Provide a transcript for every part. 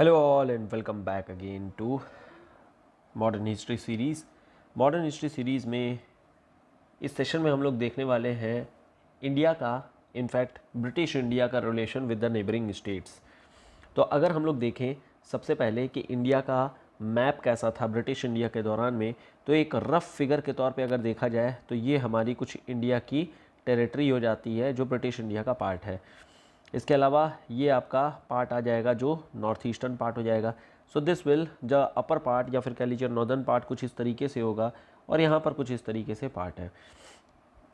hello all and welcome back again to modern history series modern history series में इस session में हम लोग देखने वाले हैं इंडिया का इनफैक्ट ब्रिटिश इंडिया का relation with the neighbouring states तो अगर हम लोग देखें सबसे पहले कि इंडिया का मैप कैसा था ब्रिटिश इंडिया के दौरान में तो एक रफ़ फिगर के तौर पे अगर देखा जाए तो ये हमारी कुछ इंडिया की टेरिटरी हो जाती है जो ब्रिटिश इंडिया का पार्ट है इसके अलावा ये आपका पार्ट आ जाएगा जो नॉर्थ ईस्टर्न पार्ट हो जाएगा so this will the upper part या फिर कह लीजिए नॉर्दर्न पार्ट कुछ इस तरीके से होगा और यहाँ पर कुछ इस तरीके से पार्ट है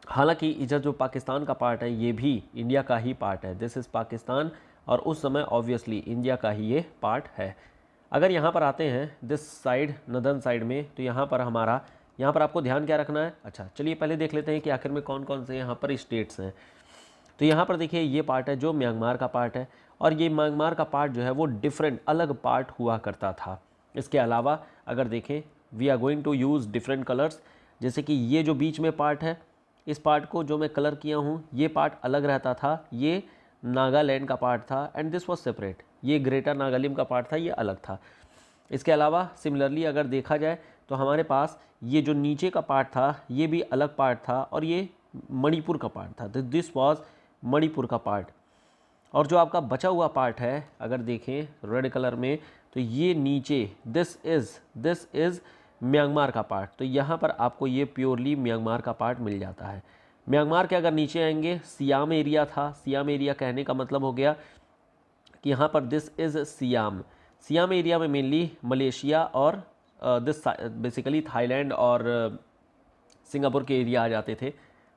हालांकि इधर जो पाकिस्तान का पार्ट है ये भी इंडिया का ही पार्ट है दिस इज़ पाकिस्तान और उस समय ऑब्वियसली इंडिया का ही ये पार्ट है अगर यहाँ पर आते हैं दिस साइड नदर्न साइड में तो यहाँ पर हमारा यहाँ पर आपको ध्यान क्या रखना है अच्छा चलिए पहले देख लेते हैं कि आखिर में कौन कौन से यहाँ पर स्टेट्स हैं तो यहाँ पर देखिए ये पार्ट है जो म्यांमार का पार्ट है और ये म्यांमार का पार्ट जो है वो डिफरेंट अलग पार्ट हुआ करता था इसके अलावा अगर देखें we are going to use different colours जैसे कि ये जो बीच में पार्ट है इस पार्ट को जो मैं कलर किया हूँ ये पार्ट अलग रहता था ये नागालैंड का पार्ट था एंड दिस वॉज सेपरेट ये ग्रेटर नागालिम का पार्ट था ये अलग था इसके अलावा सिमिलरली अगर देखा जाए तो हमारे पास ये जो नीचे का पार्ट था ये भी अलग पार्ट था और ये मणिपुर का पार्ट था दिस तो वॉज मणिपुर का पार्ट और जो आपका बचा हुआ पार्ट है अगर देखें रेड कलर में तो ये नीचे this is this is Myanmar का पार्ट तो यहाँ पर आपको ये प्योरली म्यांमार का पार्ट मिल जाता है म्यांमार के अगर नीचे आएंगे सियाम एरिया था सियाम एरिया कहने का मतलब हो गया कि यहाँ पर this is Siam Siam area में मेनली मलेशिया और दिस बेसिकली थाईलैंड और सिंगापुर के एरिया आ जाते थे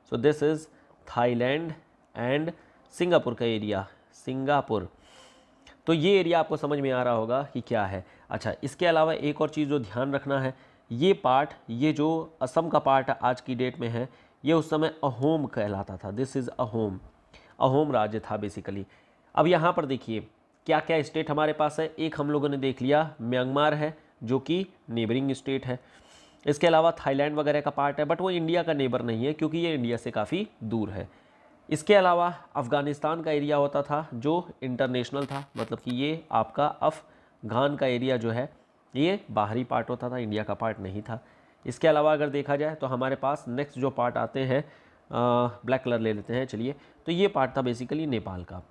so this is Thailand and Singapore का एरिया सिंगापुर तो ये एरिया आपको समझ में आ रहा होगा कि क्या है अच्छा इसके अलावा एक और चीज़ जो ध्यान रखना है ये पार्ट ये जो असम का पार्ट आज की डेट में है ये उस समय अहोम कहलाता था दिस इज़ अहोम अहोम राज्य था बेसिकली अब यहाँ पर देखिए क्या क्या स्टेट हमारे पास है एक हम लोगों ने देख लिया म्यांमार है जो कि नेबरिंग स्टेट है इसके अलावा थाईलैंड वगैरह का पार्ट है बट वो इंडिया का नेबर नहीं है क्योंकि ये इंडिया से काफ़ी दूर है इसके अलावा अफ़गानिस्तान का एरिया होता था जो इंटरनेशनल था मतलब कि ये आपका अफ़गान का एरिया जो है ये बाहरी पार्ट होता था इंडिया का पार्ट नहीं था इसके अलावा अगर देखा जाए तो हमारे पास नेक्स्ट जो पार्ट आते हैं ब्लैक कलर ले लेते हैं चलिए तो ये पार्ट था बेसिकली नेपाल का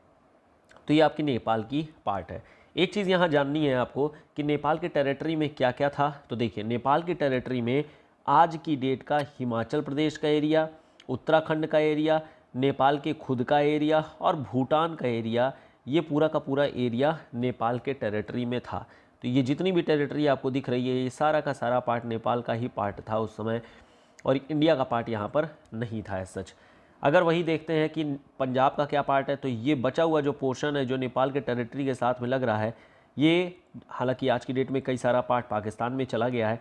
तो ये आपकी नेपाल की पार्ट है एक चीज़ यहाँ जाननी है आपको कि नेपाल के टेरिटरी में क्या क्या था तो देखिए नेपाल की टेरिटरी में आज की डेट का हिमाचल प्रदेश का एरिया उत्तराखंड का एरिया नेपाल के खुद का एरिया और भूटान का एरिया ये पूरा का पूरा एरिया नेपाल के टेरिटरी में था तो ये जितनी भी टेरिटरी आपको दिख रही है ये सारा का सारा पार्ट नेपाल का ही पार्ट था उस समय और इंडिया का पार्ट यहाँ पर नहीं था एज सच अगर वही देखते हैं कि पंजाब का क्या पार्ट है तो ये बचा हुआ जो पोर्शन है जो नेपाल के टेरिटरी के साथ में लग रहा है ये हालांकि आज की डेट में कई सारा पार्ट पाकिस्तान में चला गया है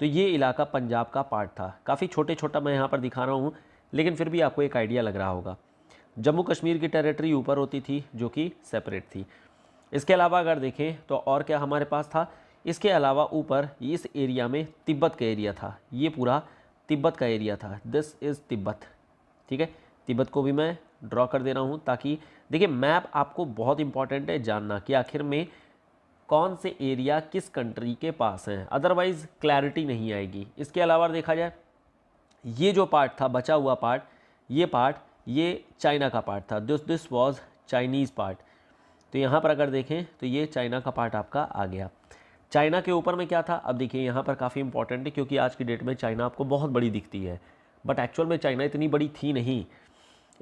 तो ये इलाका पंजाब का पार्ट था काफ़ी छोटे छोटा मैं यहाँ पर दिखा रहा हूँ लेकिन फिर भी आपको एक आइडिया लग रहा होगा जम्मू कश्मीर की टेरिटरी ऊपर होती थी जो कि सेपरेट थी इसके अलावा अगर देखें तो और क्या हमारे पास था इसके अलावा ऊपर इस एरिया में तिब्बत का एरिया था ये पूरा तिब्बत का एरिया था दिस इज़ तिब्बत ठीक है तिब्बत को भी मैं ड्रॉ कर दे रहा हूँ ताकि देखिए मैप आपको बहुत इंपॉर्टेंट है जानना कि आखिर में कौन से एरिया किस कंट्री के पास हैं अदरवाइज़ क्लैरिटी नहीं आएगी इसके अलावा देखा जाए ये जो पार्ट था बचा हुआ पार्ट ये पार्ट ये चाइना का पार्ट था this this was Chinese part तो यहाँ पर अगर देखें तो ये चाइना का पार्ट आपका आ गया चाइना के ऊपर में क्या था अब देखिए यहाँ पर काफ़ी इंपॉर्टेंट है क्योंकि आज की डेट में चाइना आपको बहुत बड़ी दिखती है बट एक्चुअल में चाइना इतनी बड़ी थी नहीं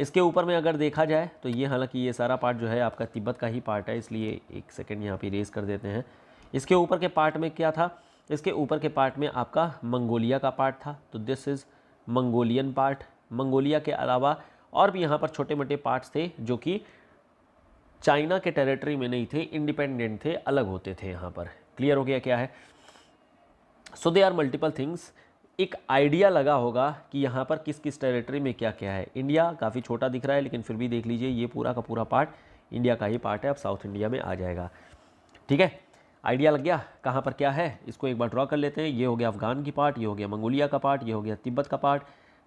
इसके ऊपर में अगर देखा जाए तो ये हालांकि ये सारा पार्ट जो है आपका तिब्बत का ही पार्ट है इसलिए एक सेकेंड यहाँ पर रेस कर देते हैं इसके ऊपर के पार्ट में क्या था इसके ऊपर के पार्ट में आपका मंगोलिया का पार्ट था तो this is Mongolian part Mongolia के अलावा और भी यहाँ पर छोटे मोटे पार्ट्स थे जो कि चाइना के टेरिटरी में नहीं थे इंडिपेंडेंट थे अलग होते थे यहाँ पर क्लियर हो गया क्या है so they are multiple things एक आइडिया लगा होगा कि यहाँ पर किस किस टेरिटरी में क्या क्या है इंडिया काफ़ी छोटा दिख रहा है लेकिन फिर भी देख लीजिए ये पूरा का पूरा पार्ट इंडिया का ही पार्ट है अब साउथ इंडिया में आ जाएगा ठीक है आइडिया लग गया कहाँ पर क्या है इसको एक बार ड्रॉ कर लेते हैं ये हो गया अफ़गान की पार्ट ये हो गया मंगोलिया का पार्ट ये हो गया तिब्बत का पार्ट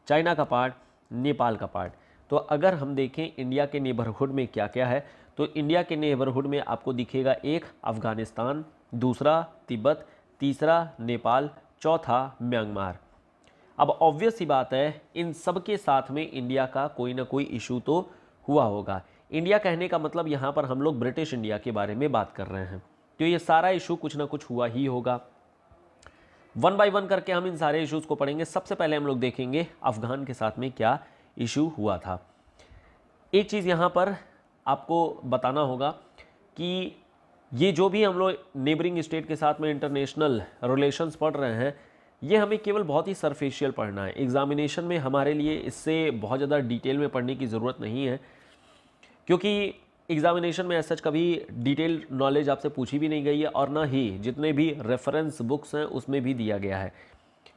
चाइना का पार्ट नेपाल का पार्ट तो अगर हम देखें इंडिया के नेबरहुड में क्या क्या है तो इंडिया के नेबरहुड में आपको दिखेगा एक अफ़गानिस्तान दूसरा तिब्बत तीसरा नेपाल चौथा म्यांमार अब ऑब्वियस ही बात है इन सब के साथ में इंडिया का कोई ना कोई इशू तो हुआ होगा इंडिया कहने का मतलब यहाँ पर हम लोग ब्रिटिश इंडिया के बारे में बात कर रहे हैं तो ये सारा इशू कुछ ना कुछ हुआ ही होगा वन बाय वन करके हम इन सारे इश्यूज़ को पढ़ेंगे सबसे पहले हम लोग देखेंगे अफ़गान के साथ में क्या इशू हुआ था एक चीज़ यहाँ पर आपको बताना होगा कि ये जो भी हम लोग नेबरिंग स्टेट के साथ में इंटरनेशनल रिलेशंस पढ़ रहे हैं ये हमें केवल बहुत ही सरफेशियल पढ़ना है एग्ज़ामिनेशन में हमारे लिए इससे बहुत ज़्यादा डिटेल में पढ़ने की ज़रूरत नहीं है क्योंकि एग्जामिनेशन में ऐसा सच कभी डिटेल नॉलेज आपसे पूछी भी नहीं गई है और ना ही जितने भी रेफरेंस बुक्स हैं उसमें भी दिया गया है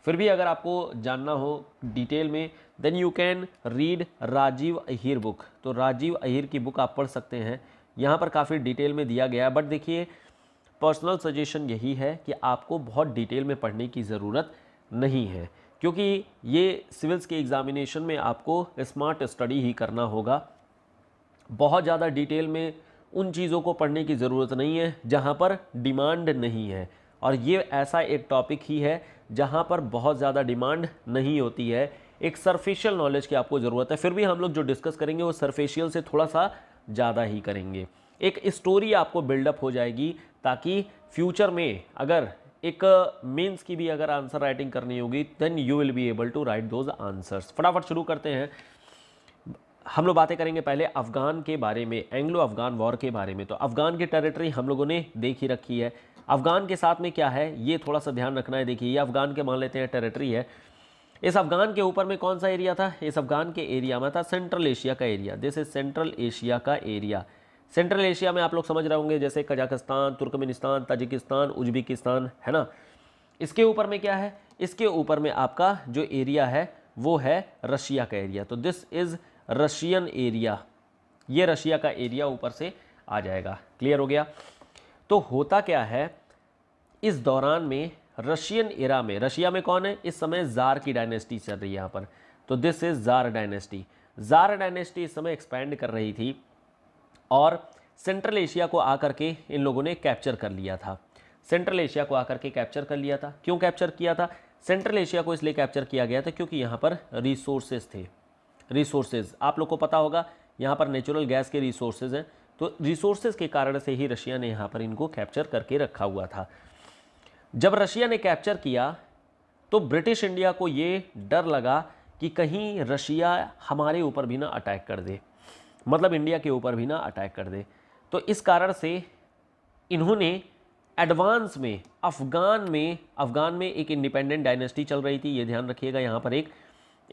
फिर भी अगर आपको जानना हो डिटेल में then you can read Rajiv Ahir book तो राजीव अहिर की बुक आप पढ़ सकते हैं यहाँ पर काफ़ी डिटेल में दिया गया है बट देखिए पर्सनल सजेशन यही है कि आपको बहुत डिटेल में पढ़ने की ज़रूरत नहीं है क्योंकि ये सिविल्स के एग्ज़ामिनेशन में आपको स्मार्ट स्टडी ही करना होगा बहुत ज़्यादा डिटेल में उन चीज़ों को पढ़ने की ज़रूरत नहीं है जहाँ पर डिमांड नहीं है और ये ऐसा एक टॉपिक ही है जहाँ पर बहुत ज़्यादा डिमांड नहीं होती है एक सरफेशियल नॉलेज की आपको ज़रूरत है फिर भी हम लोग जो डिस्कस करेंगे वो सरफेशियल से थोड़ा सा ज़्यादा ही करेंगे एक स्टोरी आपको बिल्डअप हो जाएगी ताकि फ्यूचर में अगर एक मेंस की भी अगर आंसर राइटिंग करनी होगी then you will be able to write those answers फटाफट शुरू करते हैं हम लोग बातें करेंगे पहले अफ़गान के बारे में एंग्लो अफ़गान वॉर के बारे में तो अफ़गान की टेरिटरी हम लोगों ने देख ही रखी है अफ़गान के साथ में क्या है ये थोड़ा सा ध्यान रखना है देखिए ये अफ़गान के मान लेते हैं टेरिटरी है इस अफ़गान के ऊपर में कौन सा एरिया था इस अफ़गान के एरिया में था सेंट्रल एशिया का area this is Central Asia का एरिया सेंट्रल एशिया में आप लोग समझ रहे होंगे जैसे कजाकिस्तान तुर्कमेनिस्तान ताजिकिस्तान उज्बेकिस्तान है ना इसके ऊपर में क्या है इसके ऊपर में आपका जो एरिया है वो है रशिया का एरिया तो दिस इज़ रशियन एरिया ये रशिया का एरिया ऊपर से आ जाएगा क्लियर हो गया तो होता क्या है इस दौरान में रशियन एरा में रशिया में कौन है इस समय जार की डायनेस्टी चल रही है यहाँ पर तो this is tsar dynasty tsar dynasty इस समय एक्सपैंड कर रही थी और सेंट्रल एशिया को आकर के इन लोगों ने कैप्चर कर लिया था सेंट्रल एशिया को आकर के कैप्चर कर लिया था क्यों कैप्चर किया था सेंट्रल एशिया को इसलिए कैप्चर किया गया था क्योंकि यहाँ पर रिसोर्सेज थे रिसोर्सेज आप लोग को पता होगा यहाँ पर नेचुरल गैस के रिसोर्सेज हैं तो रिसोर्सेज के कारण से ही रशिया ने यहाँ पर इनको कैप्चर करके रखा हुआ था जब रशिया ने कैप्चर किया तो ब्रिटिश इंडिया को ये डर लगा कि कहीं रशिया हमारे ऊपर भी ना अटैक कर दे मतलब इंडिया के ऊपर भी ना अटैक कर दे तो इस कारण से इन्होंने एडवांस में अफ़गान में अफ़गान में एक इंडिपेंडेंट डायनेस्टी चल रही थी ये ध्यान रखिएगा यहाँ पर एक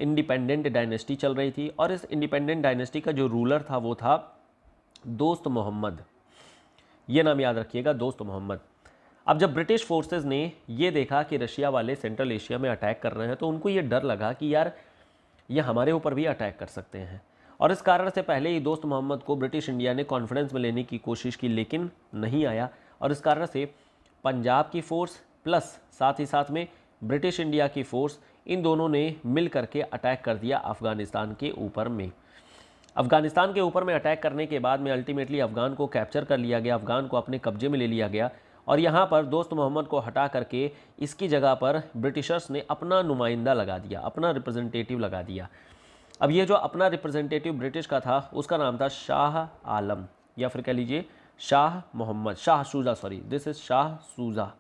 इंडिपेंडेंट डायनेस्टी चल रही थी और इस इंडिपेंडेंट डायनेस्टी का जो रूलर था वो था दोस्त मोहम्मद ये नाम याद रखिएगा दोस्त मोहम्मद अब जब ब्रिटिश फोर्सेस ने ये देखा कि रशिया वाले सेंट्रल एशिया में अटैक कर रहे हैं तो उनको ये डर लगा कि यार ये हमारे ऊपर भी अटैक कर सकते हैं और इस कारण से पहले ही दोस्त मोहम्मद को ब्रिटिश इंडिया ने कॉन्फिडेंस में लेने की कोशिश की लेकिन नहीं आया और इस कारण से पंजाब की फ़ोर्स प्लस साथ ही साथ में ब्रिटिश इंडिया की फ़ोर्स इन दोनों ने मिल करके अटैक कर दिया अफ़गानिस्तान के ऊपर में अफ़गानिस्तान के ऊपर में अटैक करने के बाद में अल्टीमेटली अफ़गान को कैप्चर कर लिया गया अफ़गान को अपने कब्जे में ले लिया गया और यहाँ पर दोस्त मोहम्मद को हटा करके इसकी जगह पर ब्रिटिशर्स ने अपना नुमाइंदा लगा दिया अपना रिप्रेजेंटेटिव लगा दिया अब ये जो अपना रिप्रेजेंटेटिव ब्रिटिश का था उसका नाम था शाह आलम या फिर कह लीजिए शाह मोहम्मद शाह सूजा सॉरी दिस इज़ शाह सूजा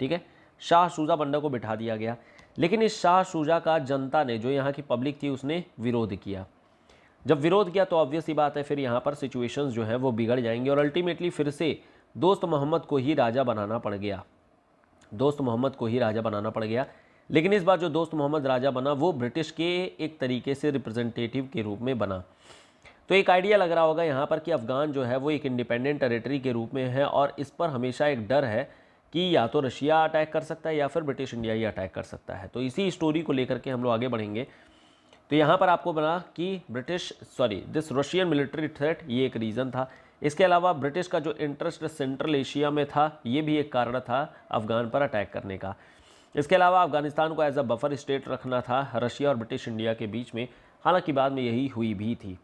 ठीक है शाह सूजा बंडा को बिठा दिया गया लेकिन इस शाह शुजा का जनता ने जो यहाँ की पब्लिक थी उसने विरोध किया जब विरोध किया तो ऑब्वियस ही बात है फिर यहाँ पर सिचुएशंस जो है वो बिगड़ जाएंगे और अल्टीमेटली फिर से दोस्त मोहम्मद को ही राजा बनाना पड़ गया दोस्त मोहम्मद को ही राजा बनाना पड़ गया लेकिन इस बार जो दोस्त मोहम्मद राजा बना वो ब्रिटिश के एक तरीके से रिप्रेजेंटेटिव के रूप में बना तो एक आइडिया लग रहा होगा यहाँ पर कि अफ़गान जो है वो एक इंडिपेंडेंट टेरिटरी के रूप में है और इस पर हमेशा एक डर है कि या तो रशिया अटैक कर सकता है या फिर ब्रिटिश इंडिया ही अटैक कर सकता है तो इसी स्टोरी को लेकर के हम लोग आगे बढ़ेंगे तो यहाँ पर आपको बना कि British sorry this Russian military threat ये एक रीज़न था इसके अलावा ब्रिटिश का जो इंटरेस्ट सेंट्रल एशिया में था ये भी एक कारण था अफ़गान पर अटैक करने का इसके अलावा अफ़गानिस्तान को एज अ बफर स्टेट रखना था रशिया और ब्रिटिश इंडिया के बीच में हालांकि बाद में यही हुई भी थी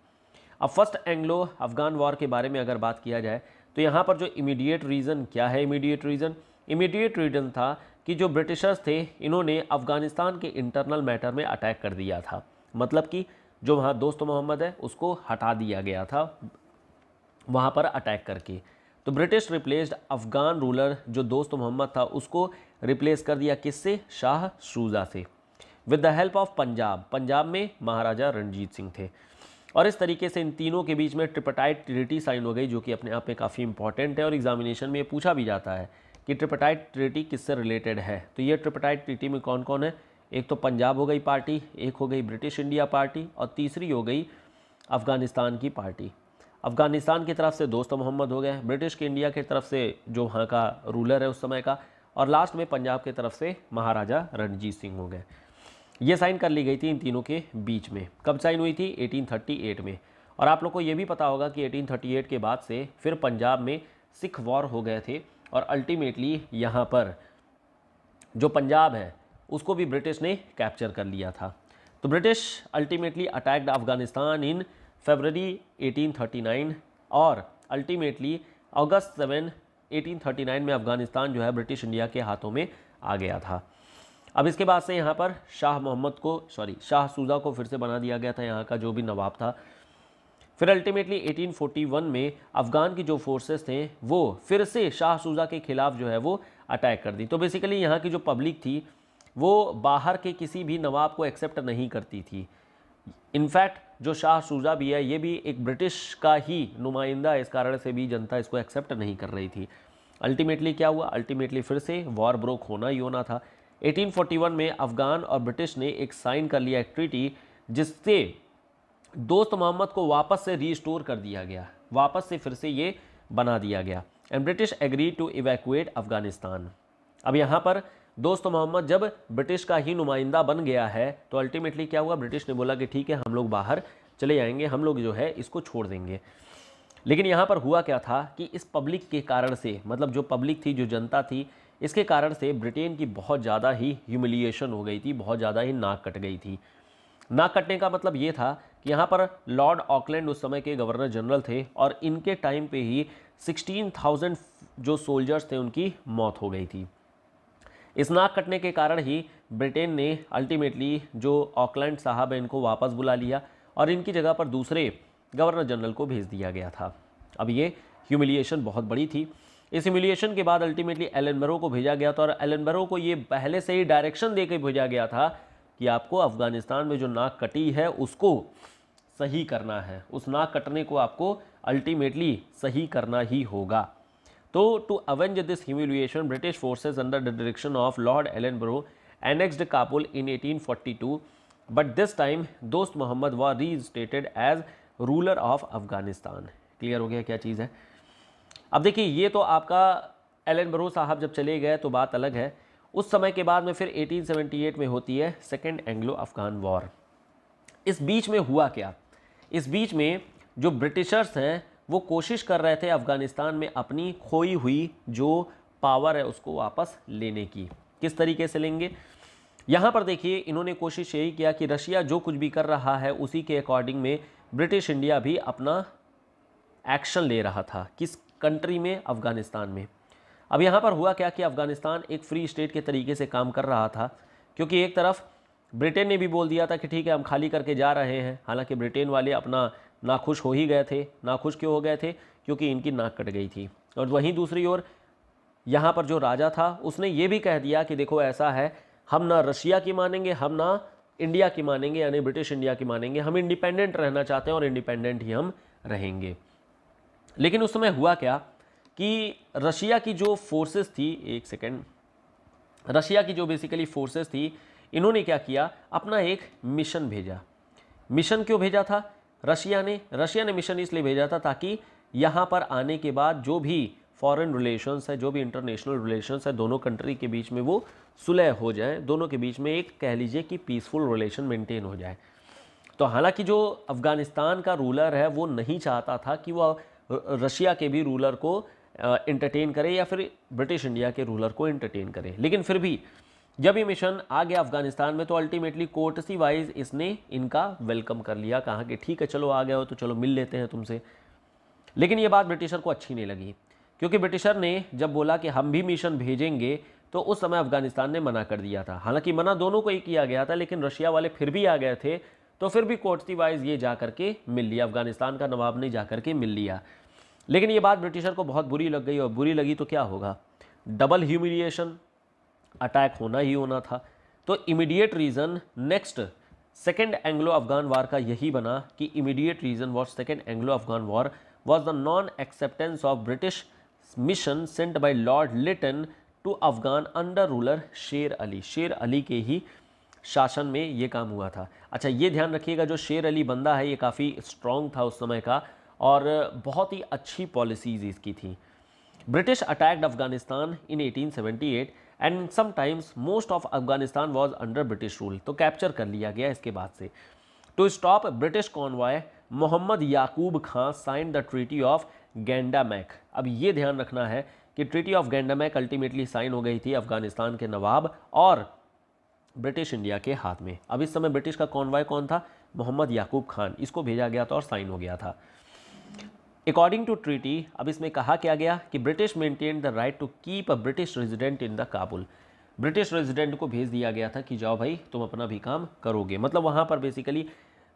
अब फर्स्ट एंग्लो अफ़गान वॉर के बारे में अगर बात किया जाए तो यहाँ पर जो इमीडिएट रीज़न क्या है इमीडिएट रीज़न इमीडिएट रीजन था कि जो ब्रिटिशर्स थे इन्होंने अफ़गानिस्तान के इंटरनल मैटर में अटैक कर दिया था मतलब कि जो वहाँ दोस्त मोहम्मद है उसको हटा दिया गया था वहाँ पर अटैक करके तो ब्रिटिश रिप्लेस्ड अफ़गान रूलर जो दोस्त मोहम्मद था उसको रिप्लेस कर दिया किससे शाह शूजा से with the help of Punjab Punjab में महाराजा रणजीत सिंह थे और इस तरीके से इन तीनों के बीच में ट्रिपटाइट ट्रिटी साइन हो गई जो कि अपने आप में काफ़ी इंपॉर्टेंट है और एग्जामिनेशन में ये पूछा भी जाता है कि ट्रिपटाइट ट्रिटी किससे रिलेटेड है तो ये ट्रिपटाइट ट्रिटी में कौन कौन है एक तो पंजाब हो गई पार्टी एक हो गई ब्रिटिश इंडिया पार्टी और तीसरी हो गई अफ़गानिस्तान की पार्टी अफ़गानिस्तान की तरफ से दोस्त मोहम्मद हो गए ब्रिटिश के इंडिया की तरफ से जो वहाँ का रूलर है उस समय का और लास्ट में पंजाब की तरफ से महाराजा रणजीत सिंह हो गए ये साइन कर ली गई थी इन तीनों के बीच में कब साइन हुई थी 1838 में और आप लोग को ये भी पता होगा कि 1838 के बाद से फिर पंजाब में सिख वॉर हो गए थे और अल्टीमेटली यहाँ पर जो पंजाब है उसको भी ब्रिटिश ने कैप्चर कर लिया था तो British ultimately attacked Afghanistan in February 1839 और अल्टीमेटली अगस्त 7 1839 में अफ़गानिस्तान जो है ब्रिटिश इंडिया के हाथों में आ गया था अब इसके बाद से यहाँ पर शाह मोहम्मद को सॉरी शाह सूजा को फिर से बना दिया गया था यहाँ का जो भी नवाब था फिर अल्टीमेटली 1841 में अफ़गान की जो फोर्सेस थे वो फिर से शाह सूजा के ख़िलाफ़ जो है वो अटैक कर दी तो बेसिकली यहाँ की जो पब्लिक थी वो बाहर के किसी भी नवाब को एक्सेप्ट नहीं करती थी इनफैक्ट जो शाह सूजा भी है ये भी एक ब्रिटिश का ही नुमाइंदा इस कारण से भी जनता इसको एक्सेप्ट नहीं कर रही थी अल्टीमेटली क्या हुआ अल्टीमेटली फिर से वॉर ब्रोक होना ही होना था 1841 में अफ़गान और ब्रिटिश ने एक साइन कर लिया एक ट्रीटी जिससे दोस्त मोहम्मद को वापस से रीस्टोर कर दिया गया वापस से फिर से ये बना दिया गया and British agree to evacuate Afghanistan अब यहाँ पर दोस्त मोहम्मद जब ब्रिटिश का ही नुमाइंदा बन गया है तो अल्टीमेटली क्या हुआ ब्रिटिश ने बोला कि ठीक है हम लोग बाहर चले जाएंगे हम लोग जो है इसको छोड़ देंगे लेकिन यहाँ पर हुआ क्या था कि इस पब्लिक के कारण से मतलब जो पब्लिक थी जो जनता थी इसके कारण से ब्रिटेन की बहुत ज़्यादा ही ह्यूमिलिएशन हो गई थी बहुत ज़्यादा ही नाक कट गई थी नाक कटने का मतलब ये था कि यहाँ पर लॉर्ड ऑकलैंड उस समय के गवर्नर जनरल थे और इनके टाइम पे ही 16,000 जो सोल्जर्स थे उनकी मौत हो गई थी इस नाक कटने के कारण ही ब्रिटेन ने अल्टीमेटली जो ऑकलैंड साहब है इनको वापस बुला लिया और इनकी जगह पर दूसरे गवर्नर जनरल को भेज दिया गया था अब ये ह्यूमिलिएशन बहुत बड़ी थी इस ह्यूमिलिएशन के बाद अल्टीमेटली एलनबरो को भेजा गया था और एलनबरो को ये पहले से ही डायरेक्शन दे के भेजा गया था कि आपको अफगानिस्तान में जो नाक कटी है उसको सही करना है उस नाक कटने को आपको अल्टीमेटली सही करना ही होगा तो to avenge this humiliation British forces under the direction of Lord Ellenborough annexed Kabul in 1842 but this time Dost Mohammad was reinstated as ruler of Afghanistan clear हो गया क्या चीज़ है अब देखिए ये तो आपका एलन ब्रो साहब जब चले गए तो बात अलग है उस समय के बाद में फिर 1878 में होती है सेकेंड एंग्लो अफगान वॉर इस बीच में हुआ क्या इस बीच में जो ब्रिटिशर्स हैं वो कोशिश कर रहे थे अफ़गानिस्तान में अपनी खोई हुई जो पावर है उसको वापस लेने की किस तरीके से लेंगे यहाँ पर देखिए इन्होंने कोशिश यही किया कि रशिया जो कुछ भी कर रहा है उसी के अकॉर्डिंग में ब्रिटिश इंडिया भी अपना एक्शन ले रहा था किस कंट्री में अफ़गानिस्तान में अब यहाँ पर हुआ क्या कि अफ़गानिस्तान एक फ्री स्टेट के तरीके से काम कर रहा था क्योंकि एक तरफ ब्रिटेन ने भी बोल दिया था कि ठीक है हम खाली करके जा रहे हैं हालांकि ब्रिटेन वाले अपना नाखुश हो ही गए थे नाखुश क्यों हो गए थे क्योंकि इनकी नाक कट गई थी और वहीं दूसरी ओर यहाँ पर जो राजा था उसने ये भी कह दिया कि देखो ऐसा है हम ना रशिया की मानेंगे हम ना इंडिया की मानेंगे यानी ब्रिटिश इंडिया की मानेंगे हम इंडिपेंडेंट रहना चाहते हैं और इंडिपेंडेंट ही हम रहेंगे लेकिन उस समय हुआ क्या कि रशिया की जो फोर्सेस थी एक सेकेंड रशिया की जो बेसिकली फोर्सेस थी इन्होंने क्या किया अपना एक मिशन भेजा मिशन क्यों भेजा था रशिया ने रशिया ने मिशन इसलिए भेजा था ताकि यहाँ पर आने के बाद जो भी फॉरेन रिलेशंस है जो भी इंटरनेशनल रिलेशंस है दोनों कंट्री के बीच में वो सुलह हो जाए दोनों के बीच में एक कह लीजिए कि पीसफुल रिलेशन मेंटेन हो जाए तो हालांकि जो अफ़गानिस्तान का रूलर है वो नहीं चाहता था कि वह रशिया के भी रूलर को इंटरटेन करे या फिर ब्रिटिश इंडिया के रूलर को इंटरटेन करे लेकिन फिर भी जब ये मिशन आ गया अफगानिस्तान में तो अल्टीमेटली कोर्टसी वाइज इसने इनका वेलकम कर लिया कहा कि ठीक है चलो आ गया हो तो चलो मिल लेते हैं तुमसे लेकिन ये बात ब्रिटिशर को अच्छी नहीं लगी क्योंकि ब्रिटिशर ने जब बोला कि हम भी मिशन भेजेंगे तो उस समय अफगानिस्तान ने मना कर दिया था हालांकि मना दोनों को ही किया गया था लेकिन रशिया वाले फिर भी आ गए थे तो फिर भी कोर्टसी वाइज ये जा करके मिल लिया अफगानिस्तान का नवाब ने जा करके मिल लिया लेकिन ये बात ब्रिटिशर को बहुत बुरी लग गई और बुरी लगी तो क्या होगा डबल ह्यूमिलिएशन अटैक होना ही होना था तो immediate reason next second Anglo Afghan war का यही बना कि immediate reason was second Anglo Afghan war was the non acceptance of British mission sent by Lord Lytton to Afghan under ruler Sher Ali शेर अली के ही शासन में ये काम हुआ था अच्छा ये ध्यान रखिएगा जो शेर अली बंदा है ये काफ़ी स्ट्रॉन्ग था उस समय का और बहुत ही अच्छी पॉलिसीज़ इसकी थी British attacked Afghanistan in 1878 and sometimes most of Afghanistan was under British rule तो कैप्चर कर लिया गया इसके बाद से to stop British convoy Mohammad Yakub Khan sign the treaty of Gandamak अब ये ध्यान रखना है कि treaty of Gandamak ultimately sign हो गई थी अफगानिस्तान के नवाब और ब्रिटिश इंडिया के हाथ में अब इस समय ब्रिटिश का कॉन्वॉय कौन था मोहम्मद याकूब खान इसको भेजा गया था और साइन हो गया था अकॉर्डिंग टू ट्रीटी अब इसमें कहा क्या गया कि British maintain the right to keep a British resident in the Kabul British resident को भेज दिया गया था कि जाओ भाई तुम अपना भी काम करोगे मतलब वहाँ पर बेसिकली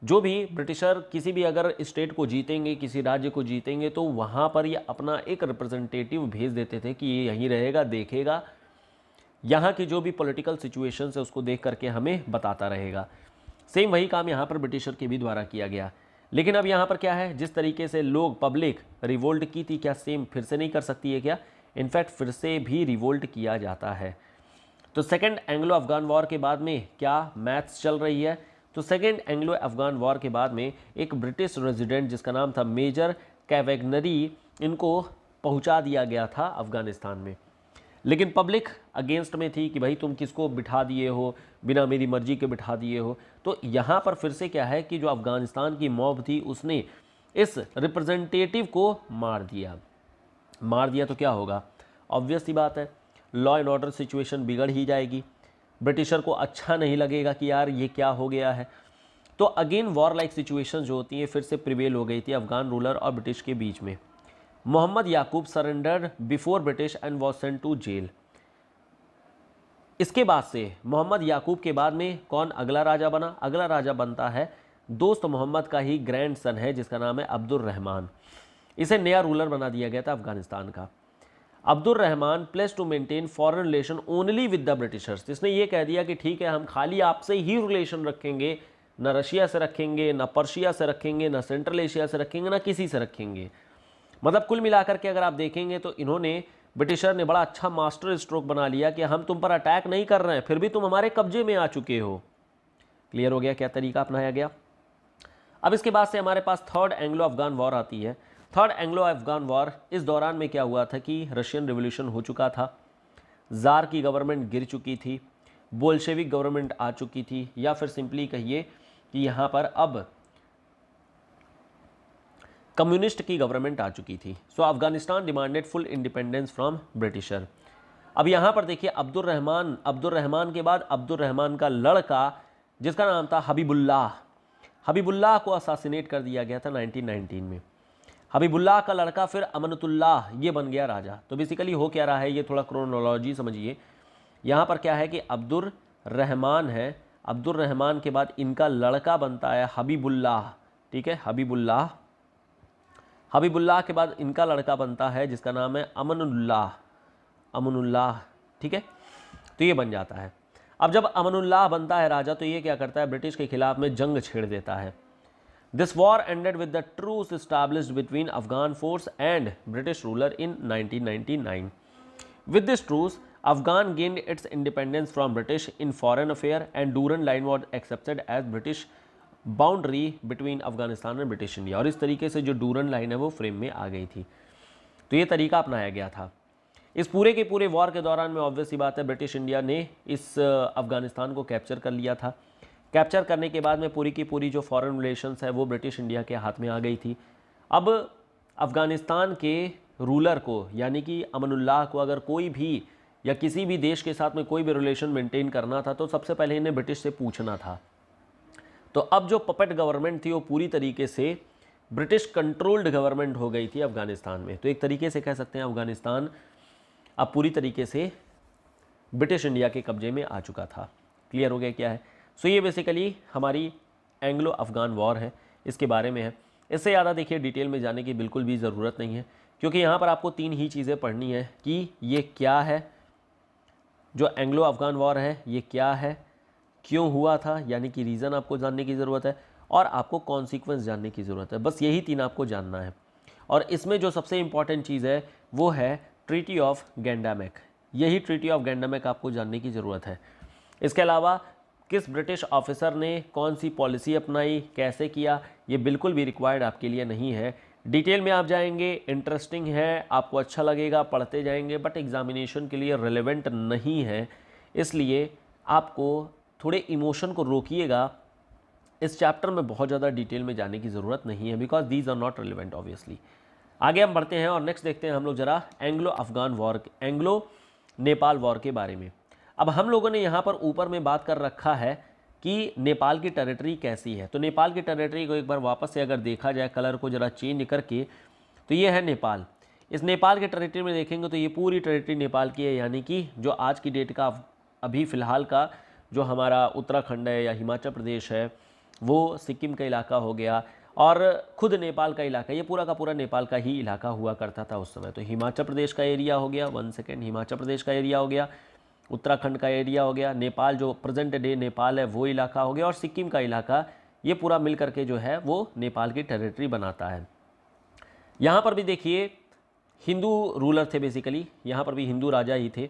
जो भी ब्रिटिशर किसी भी अगर स्टेट को जीतेंगे किसी राज्य को जीतेंगे तो वहाँ पर ये अपना एक रिप्रेजेंटेटिव भेज देते थे कि ये यहीं रहेगा देखेगा यहाँ की जो भी पॉलिटिकल सिचुएशन है उसको देख करके हमें बताता रहेगा सेम वही काम यहाँ पर ब्रिटिशर के भी द्वारा किया गया लेकिन अब यहाँ पर क्या है जिस तरीके से लोग पब्लिक रिवोल्ट की थी क्या सेम फिर से नहीं कर सकती है क्या इनफैक्ट फिर से भी रिवोल्ट किया जाता है तो सेकेंड एंग्लो अफगान वॉर के बाद में क्या मैथ्स चल रही है तो सेकेंड एंग्लो अफगान वॉर के बाद में एक ब्रिटिश रेजिडेंट जिसका नाम था मेजर कैवेगनरी इनको पहुंचा दिया गया था अफ़गानिस्तान में लेकिन पब्लिक अगेंस्ट में थी कि भाई तुम किसको बिठा दिए हो बिना मेरी मर्जी के बिठा दिए हो तो यहाँ पर फिर से क्या है कि जो अफ़गानिस्तान की मॉब थी उसने इस रिप्रेजेंटेटिव को मार दिया मार दिया तो क्या होगा ऑब्वियस सी बात है लॉ एंड ऑर्डर सिचुएशन बिगड़ ही जाएगी ब्रिटिशर को अच्छा नहीं लगेगा कि यार ये क्या हो गया है तो अगेन वॉर लाइक सिचुएशन जो होती हैं फिर से प्रिवेल हो गई थी अफगान रूलर और ब्रिटिश के बीच में Mohammad Yakub surrender before British and was sent to jail इसके बाद से मोहम्मद याकूब के बाद में कौन अगला राजा बना अगला राजा बनता है दोस्त मोहम्मद का ही ग्रैंड सन है जिसका नाम है अब्दुल रहमान इसे नया रूलर बना दिया गया था अफगानिस्तान का Abdul Rahman place to maintain foreign relation only with the Britishers जिसने ये कह दिया कि ठीक है हम खाली आपसे ही रिलेशन रखेंगे ना रशिया से रखेंगे न पर्शिया से रखेंगे ना सेंट्रल एशिया से रखेंगे ना किसी से रखेंगे मतलब कुल मिलाकर के अगर आप देखेंगे तो इन्होंने ब्रिटिशर ने बड़ा अच्छा मास्टर स्ट्रोक बना लिया कि हम तुम पर अटैक नहीं कर रहे हैं फिर भी तुम हमारे कब्जे में आ चुके हो क्लियर हो गया क्या तरीका अपनाया गया अब इसके बाद से हमारे पास थर्ड एंग्लो अफगान वॉर आती है थर्ड एंग्लो अफगान वॉर इस दौरान में क्या हुआ था कि रशियन रिवोल्यूशन हो चुका था जार की गवर्नमेंट गिर चुकी थी बोल्शेविक गवर्नमेंट आ चुकी थी या फिर सिंपली कहिए कि यहाँ पर अब कम्युनिस्ट की गवर्नमेंट आ चुकी थी so Afghanistan demanded full independence from Britisher अब यहाँ पर देखिए अब्दुल रहमान अब्दुल रहमान के बाद अब्दुल रहमान का लड़का जिसका नाम था हबीबुल्लाह हबीबुल्लाह को असासीनेट कर दिया गया था 1919 में हबीबुल्लाह का लड़का फिर अमनतुल्लाह ये बन गया राजा तो बेसिकली हो क्या रहा है ये थोड़ा क्रोनोलॉजी समझिए यहाँ पर क्या है कि अब्दुल रहमान है अब्दुल रहमान के बाद इनका लड़का बनता है हबीबुल्लाह ठीक है हबीबुल्लाह हबीबुल्लाह के बाद इनका लड़का बनता है जिसका नाम है अमनुल्लाह अमनुल्लाह ठीक है तो ये बन जाता है अब जब अमनुल्लाह बनता है राजा तो ये क्या करता है ब्रिटिश के खिलाफ में जंग छेड़ देता है this war ended with the truce establish between Afghan force and British ruler in 1999 with this truce Afghan gained its independence from British in foreign affair and Durand line was accepted as British boundary between Afghanistan and British India और इस तरीके से जो Durand line है वो frame में आ गई थी तो ये तरीका अपनाया गया था इस पूरे के पूरे वॉर के दौरान में ऑब्वियसली बात है ब्रिटिश इंडिया ने इस अफगानिस्तान को कैप्चर कर लिया था कैप्चर करने के बाद में पूरी की पूरी जो फॉरेन रिलेशंस है वो ब्रिटिश इंडिया के हाथ में आ गई थी अब अफ़गानिस्तान के रूलर को यानी कि अमनुल्लाह को अगर कोई भी या किसी भी देश के साथ में कोई भी रिलेशन मेंटेन करना था तो सबसे पहले इन्हें ब्रिटिश से पूछना था तो अब जो पपेट गवर्नमेंट थी वो पूरी तरीके से ब्रिटिश कंट्रोल्ड गवर्नमेंट हो गई थी अफ़गानिस्तान में तो एक तरीके से कह सकते हैं अफ़गानिस्तान अब पूरी तरीके से ब्रिटिश इंडिया के कब्जे में आ चुका था क्लियर हो गया क्या है सो ये बेसिकली हमारी एंग्लो अफ़गान वॉर है इसके बारे में है इससे ज़्यादा देखिए डिटेल में जाने की बिल्कुल भी ज़रूरत नहीं है क्योंकि यहाँ पर आपको तीन ही चीज़ें पढ़नी है कि ये क्या है जो एंग्लो अफ़गान वॉर है ये क्या है क्यों हुआ था यानी कि रीज़न आपको जानने की ज़रूरत है और आपको कॉन्सिक्वेंस जानने की ज़रूरत है बस यही तीन आपको जानना है और इसमें जो सबसे इम्पॉर्टेंट चीज़ है वो है ट्रीटी ऑफ गेंडामेक यही ट्रीटी ऑफ गेंडामेक आपको जानने की ज़रूरत है इसके अलावा किस ब्रिटिश ऑफिसर ने कौन सी पॉलिसी अपनाई कैसे किया ये बिल्कुल भी रिक्वायर्ड आपके लिए नहीं है डिटेल में आप जाएंगे इंटरेस्टिंग है आपको अच्छा लगेगा पढ़ते जाएंगे बट एग्ज़ामिनेशन के लिए रिलेवेंट नहीं है इसलिए आपको थोड़े इमोशन को रोकिएगा इस चैप्टर में बहुत ज़्यादा डिटेल में जाने की ज़रूरत नहीं है because these are not relevant obviously आगे हम बढ़ते हैं और नेक्स्ट देखते हैं हम लोग ज़रा Anglo Afghan war Anglo Nepal war के बारे में अब हम लोगों ने यहाँ पर ऊपर में बात कर रखा है कि नेपाल की टेरिटरी कैसी है तो नेपाल की टेरिटरी को एक बार वापस से अगर देखा जाए कलर को ज़रा चेंज करके तो ये है नेपाल इस नेपाल के टेरिटरी में देखेंगे तो ये पूरी टेरिटरी नेपाल की है यानी कि जो आज की डेट का अभी फ़िलहाल का जो हमारा उत्तराखंड है या हिमाचल प्रदेश है वो सिक्किम का इलाका हो गया और खुद नेपाल का इलाका ये पूरा का पूरा नेपाल का ही इलाका हुआ करता था उस समय तो हिमाचल प्रदेश का एरिया हो गया वन सेकेंड हिमाचल प्रदेश का एरिया हो गया उत्तराखंड का एरिया हो गया नेपाल जो प्रेजेंट डे नेपाल है वो इलाका हो गया और सिक्किम का इलाका ये पूरा मिल करके जो है वो नेपाल की टेरिटरी बनाता है यहाँ पर भी देखिए हिंदू रूलर थे बेसिकली यहाँ पर भी हिंदू राजा ही थे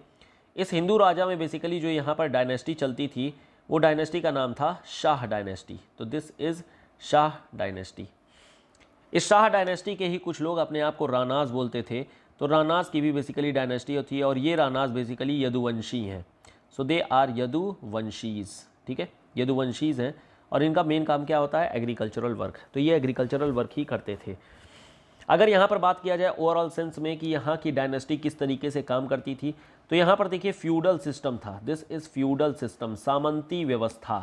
इस हिंदू राजा में बेसिकली जो यहाँ पर डायनेस्टी चलती थी वो डायनेस्टी का नाम था शाह डायनेस्टी तो दिस इज़ शाह डायनेस्टी इस शाह डायनेस्टी के ही कुछ लोग अपने आप को रानाज बोलते थे तो रानाज की भी बेसिकली डायनेस्टी होती है और ये रानाज बेसिकली यदुवंशी हैं सो दे आर यदुवंशीज ठीक है यदुवंशीज हैं और इनका मेन काम क्या होता है एग्रीकल्चरल वर्क तो ये एग्रीकल्चरल वर्क ही करते थे अगर यहाँ पर बात किया जाए ओवरऑल सेंस में कि यहाँ की डायनेस्टी किस तरीके से काम करती थी तो यहाँ पर देखिए फ्यूडल सिस्टम था दिस इज़ फ्यूडल सिस्टम सामंती व्यवस्था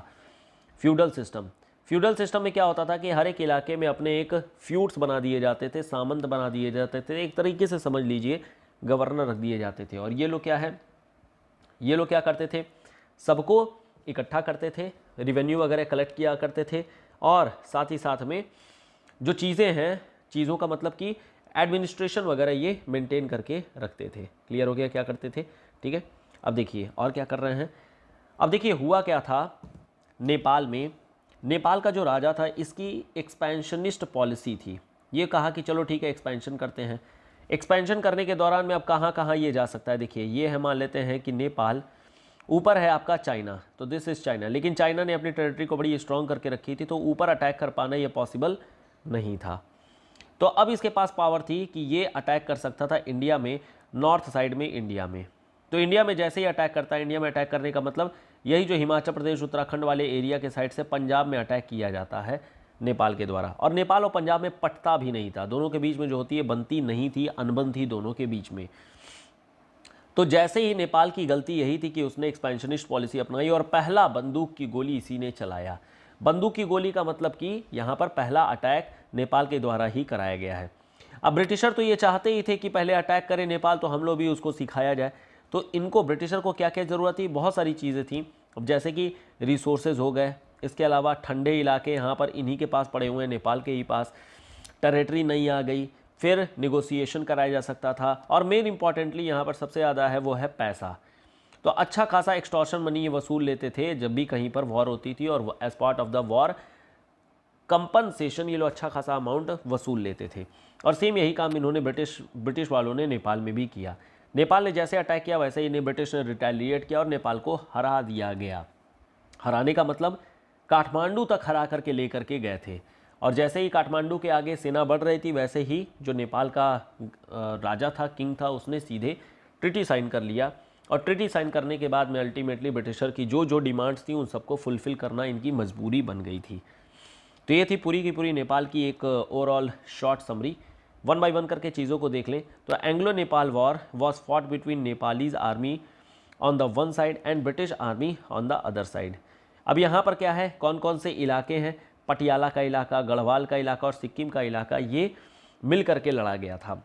फ्यूडल सिस्टम फ्यूडल सिस्टम में क्या होता था कि हर एक इलाके में अपने एक फ्यूड्स बना दिए जाते थे सामंत बना दिए जाते थे एक तरीके से समझ लीजिए गवर्नर रख दिए जाते थे और ये लोग क्या है ये लोग क्या करते थे सबको इकट्ठा करते थे रिवेन्यू वगैरह कलेक्ट किया करते थे और साथ ही साथ में जो चीज़ें हैं चीज़ों का मतलब कि एडमिनिस्ट्रेशन वगैरह ये मेंटेन करके रखते थे क्लियर हो गया क्या करते थे ठीक है अब देखिए और क्या कर रहे हैं अब देखिए हुआ क्या था नेपाल में नेपाल का जो राजा था इसकी एक्सपेंशनिस्ट पॉलिसी थी ये कहा कि चलो ठीक है एक्सपेंशन करते हैं एक्सपेंशन करने के दौरान में अब कहाँ कहाँ ये जा सकता है देखिए ये है मान लेते हैं कि नेपाल ऊपर है आपका चाइना तो दिस इज़ चाइना लेकिन चाइना ने अपनी टेरिटरी को बड़ी स्ट्रॉन्ग करके रखी थी तो ऊपर अटैक कर पाना ये पॉसिबल नहीं था तो अब इसके पास पावर थी कि ये अटैक कर सकता था इंडिया में नॉर्थ साइड में इंडिया में तो इंडिया में जैसे ही अटैक करता है इंडिया में अटैक करने का मतलब यही जो हिमाचल प्रदेश उत्तराखंड वाले एरिया के साइड से पंजाब में अटैक किया जाता है नेपाल के द्वारा और नेपाल और पंजाब में पटता भी नहीं था दोनों के बीच में जो होती है बनती नहीं थी अनबन थी दोनों के बीच में तो जैसे ही नेपाल की गलती यही थी कि उसने एक्सपेंशनिस्ट पॉलिसी अपनाई और पहला बंदूक की गोली इसी ने चलाया बंदूक की गोली का मतलब कि यहाँ पर पहला अटैक नेपाल के द्वारा ही कराया गया है अब ब्रिटिशर तो ये चाहते ही थे कि पहले अटैक करें नेपाल तो हम लोग भी उसको सिखाया जाए तो इनको ब्रिटिशर को क्या क्या ज़रूरत थी बहुत सारी चीज़ें थी अब जैसे कि रिसोर्सेज हो गए इसके अलावा ठंडे इलाके यहाँ पर इन्हीं के पास पड़े हुए हैं नेपाल के ही पास टेरेटरी नहीं आ गई फिर निगोसिएशन कराया जा सकता था और मेन इंपॉर्टेंटली यहाँ पर सबसे ज़्यादा है वो है पैसा तो अच्छा खासा एक्सटॉर्शन मनी ये वसूल लेते थे जब भी कहीं पर वॉर होती थी और as part of the war compensation ये लोग अच्छा खासा अमाउंट वसूल लेते थे और सेम यही काम इन्होंने ब्रिटिश ब्रिटिश वालों ने नेपाल में भी किया नेपाल ने जैसे अटैक किया वैसे ही इन्हें ब्रिटिश ने रिटेलिएट किया और नेपाल को हरा दिया गया हराने का मतलब काठमांडू तक हरा करके ले करके गए थे और जैसे ही काठमांडू के आगे सेना बढ़ रही थी वैसे ही जो नेपाल का राजा था किंग था उसने सीधे ट्रिटी साइन कर लिया और ट्रिटी साइन करने के बाद में अल्टीमेटली ब्रिटिशर की जो जो डिमांड्स थी उन सबको फुलफ़िल करना इनकी मजबूरी बन गई थी तो ये थी पूरी की पूरी नेपाल की एक overall short summary one by one करके चीज़ों को देख लें तो Anglo Nepal war was fought between Nepalese army on the one side and British army on the other side अब यहाँ पर क्या है कौन कौन से इलाके हैं पटियाला का इलाका गढ़वाल का इलाका और सिक्किम का इलाका ये मिल करके लड़ा गया था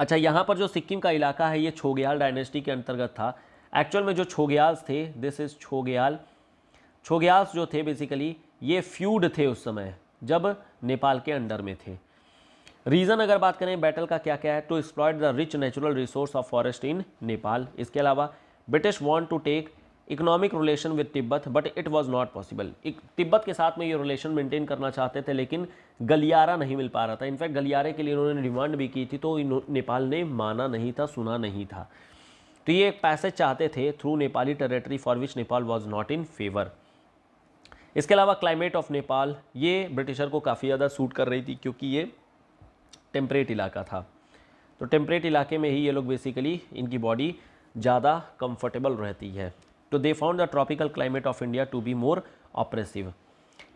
अच्छा यहाँ पर जो सिक्किम का इलाका है ये छोग्याल डायनेस्टी के अंतर्गत था एक्चुअल में जो छोग्याल्स थे दिस इज़ छोग्याल छोग्याल्स जो थे बेसिकली ये फ्यूड थे उस समय जब नेपाल के अंडर में थे रीज़न अगर बात करें बैटल का क्या क्या है to exploit the rich natural resource of forest in Nepal इसके अलावा British want to take economic relation with Tibet but it was not possible Tibet के साथ में ये रिलेशन मेंटेन करना चाहते थे लेकिन गलियारा नहीं मिल पा रहा था इनफैक्ट गलियारे के लिए उन्होंने डिमांड भी की थी तो नेपाल ने माना नहीं था सुना नहीं था तो ये एक पैसेज चाहते थे through Nepali territory for which Nepal was not in favour इसके अलावा क्लाइमेट ऑफ नेपाल ये ब्रिटिशर को काफ़ी ज़्यादा सूट कर रही थी क्योंकि ये टेम्परेट इलाका था तो टेम्परेट इलाके में ही ये लोग बेसिकली इनकी बॉडी ज़्यादा कंफर्टेबल रहती है तो they found the tropical climate of India to be more oppressive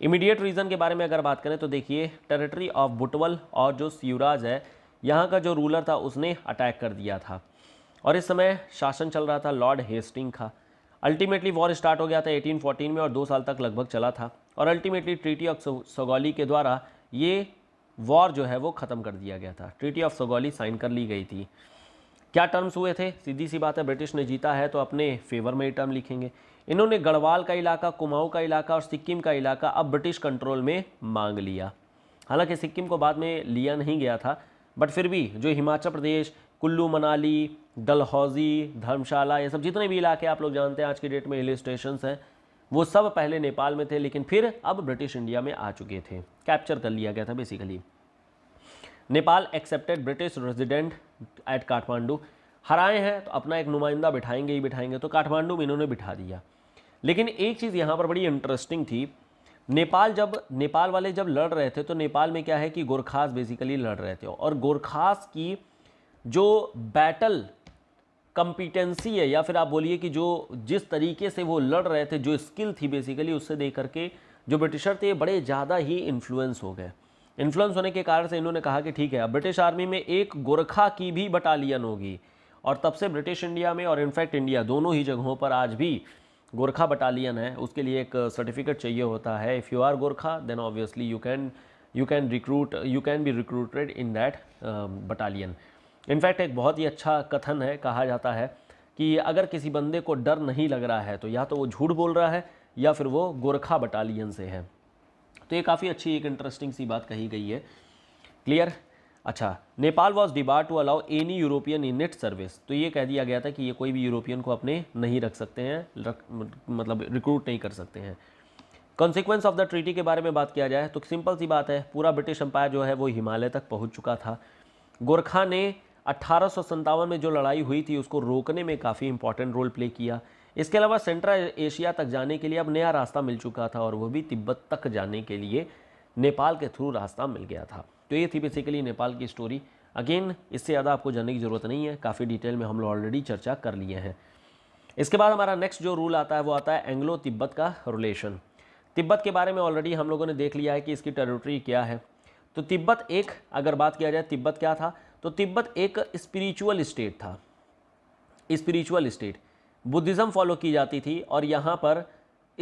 immediate reason के बारे में अगर बात करें तो देखिए टेरिटरी ऑफ बुटवल और जो सीवराज है यहाँ का जो रूलर था उसने अटैक कर दिया था और इस समय शासन चल रहा था लॉर्ड हेस्टिंग का अल्टीमेटली वॉर स्टार्ट हो गया था 1814 में और दो साल तक लगभग चला था और अल्टीमेटली ट्रीटी ऑफ सगौली के द्वारा ये वॉर जो है वो ख़त्म कर दिया गया था ट्रीटी ऑफ सगौली साइन कर ली गई थी क्या टर्म्स हुए थे सीधी सी बात है ब्रिटिश ने जीता है तो अपने फेवर में ही टर्म लिखेंगे इन्होंने गढ़वाल का इलाका कुमाऊं का इलाका और सिक्किम का इलाका अब ब्रिटिश कंट्रोल में मांग लिया हालांकि सिक्किम को बाद में लिया नहीं गया था बट फिर भी जो हिमाचल प्रदेश कुल्लू मनाली डलहौजी धर्मशाला ये सब जितने भी इलाके आप लोग जानते हैं आज की डेट में हिल स्टेशन हैं वो सब पहले नेपाल में थे लेकिन फिर अब ब्रिटिश इंडिया में आ चुके थे कैप्चर कर लिया गया था basically Nepal accepted British resident at Kathmandu हराए हैं तो अपना एक नुमाइंदा बिठाएंगे ही बिठाएंगे तो काठमांडू में इन्होंने बिठा दिया लेकिन एक चीज़ यहाँ पर बड़ी इंटरेस्टिंग थी नेपाल जब नेपाल वाले जब लड़ रहे थे तो नेपाल में क्या है कि गोरखास बेसिकली लड़ रहे थे और गोरखास की जो बैटल कंपिटेंसी है या फिर आप बोलिए कि जो जिस तरीके से वो लड़ रहे थे जो स्किल थी बेसिकली उससे देख करके जो ब्रिटिशर थे बड़े ज़्यादा ही इन्फ्लुएंस हो गए इन्फ्लुएंस होने के कारण से इन्होंने कहा कि ठीक है अब ब्रिटिश आर्मी में एक गोरखा की भी बटालियन होगी और तब से ब्रिटिश इंडिया में और इनफैक्ट इंडिया दोनों ही जगहों पर आज भी गोरखा बटालियन है उसके लिए एक सर्टिफिकेट चाहिए होता है if you are Gorkha then obviously you can you can recruit you can be recruited in that battalion in fact एक बहुत ही अच्छा कथन है कहा जाता है कि अगर किसी बंदे को डर नहीं लग रहा है तो या तो वो झूठ बोल रहा है या फिर वो गोरखा बटालियन से है तो ये काफ़ी अच्छी एक इंटरेस्टिंग सी बात कही गई है क्लियर अच्छा Nepal was debar to allow any European in it service तो ये कह दिया गया था कि ये कोई भी यूरोपियन को अपने नहीं रख सकते हैं रक, मतलब रिक्रूट नहीं कर सकते हैं कॉन्सिक्वेंस ऑफ द ट्रीटी के बारे में बात किया जाए तो सिंपल सी बात है पूरा ब्रिटिश एम्पायर जो है वो हिमालय तक पहुंच चुका था गोरखा ने अट्ठारह में जो लड़ाई हुई थी उसको रोकने में काफ़ी इंपॉर्टेंट रोल प्ले किया इसके अलावा सेंट्रल एशिया तक जाने के लिए अब नया रास्ता मिल चुका था और वो भी तिब्बत तक जाने के लिए नेपाल के थ्रू रास्ता मिल गया था तो ये थी बेसिकली नेपाल की स्टोरी अगेन इससे ज़्यादा आपको जानने की ज़रूरत नहीं है काफ़ी डिटेल में हम लोग ऑलरेडी चर्चा कर लिए हैं इसके बाद हमारा नेक्स्ट जो रूल आता है वो आता है एंग्लो तिब्बत का रिलेशन तिब्बत के बारे में ऑलरेडी हम लोगों ने देख लिया है कि इसकी टेरिटरी क्या है तो तिब्बत एक अगर बात किया जाए तिब्बत क्या था तो तिब्बत एक स्पिरिचुअल स्टेट था स्पिरिचुअल स्टेट बुद्धिज़्म फॉलो की जाती थी और यहाँ पर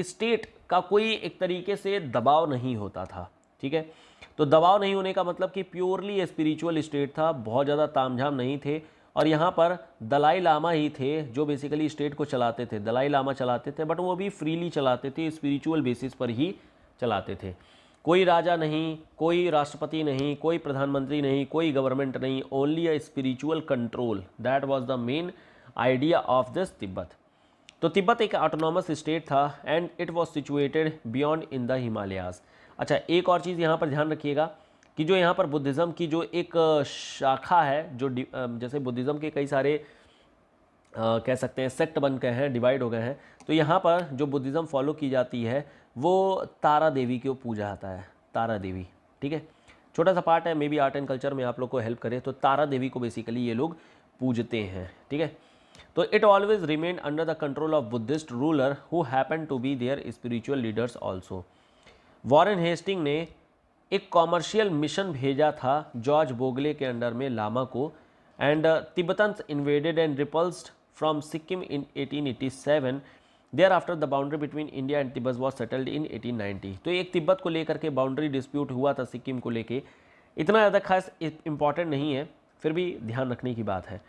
स्टेट का कोई एक तरीके से दबाव नहीं होता था ठीक है तो दबाव नहीं होने का मतलब कि प्योरली स्पिरिचुअल स्टेट था बहुत ज़्यादा तामझाम नहीं थे और यहाँ पर दलाई लामा ही थे जो बेसिकली स्टेट को चलाते थे दलाई लामा चलाते थे बट वो भी फ्रीली चलाते थे स्पिरिचुअल बेसिस पर ही चलाते थे कोई राजा नहीं कोई राष्ट्रपति नहीं कोई प्रधानमंत्री नहीं कोई गवर्नमेंट नहीं only a spiritual control that was the main idea of this Tibet तो तिब्बत एक ऑटोनॉमस स्टेट था and it was situated beyond in the Himalayas अच्छा एक और चीज़ यहाँ पर ध्यान रखिएगा कि जो यहाँ पर बुद्धिज़्म की जो एक शाखा है जो जैसे बुद्धिज़्म के कई सारे कह सकते हैं सेक्ट बन गए हैं डिवाइड हो गए हैं तो यहाँ पर जो बुद्धिज़्म फॉलो की जाती है वो तारा देवी की पूजा आता है तारा देवी ठीक है छोटा सा पार्ट है maybe art and culture में आप लोग को हेल्प करें तो तारा देवी को बेसिकली ये लोग पूजते हैं ठीक है तो it always remain under the control of Buddhist ruler who happen to be their spiritual leaders also Warren Hastings ने एक कॉमर्शियल मिशन भेजा था जॉर्ज बोगले के अंडर में लामा को and Tibetan invaded and repulsed from Sikkim in 1887 thereafter the boundary between India and Tibet was settled in 1890 तो एक तिब्बत को लेकर के बाउंड्री डिस्प्यूट हुआ था सिक्किम को लेके इतना ज़्यादा खास इंपॉर्टेंट नहीं है फिर भी ध्यान रखने की बात है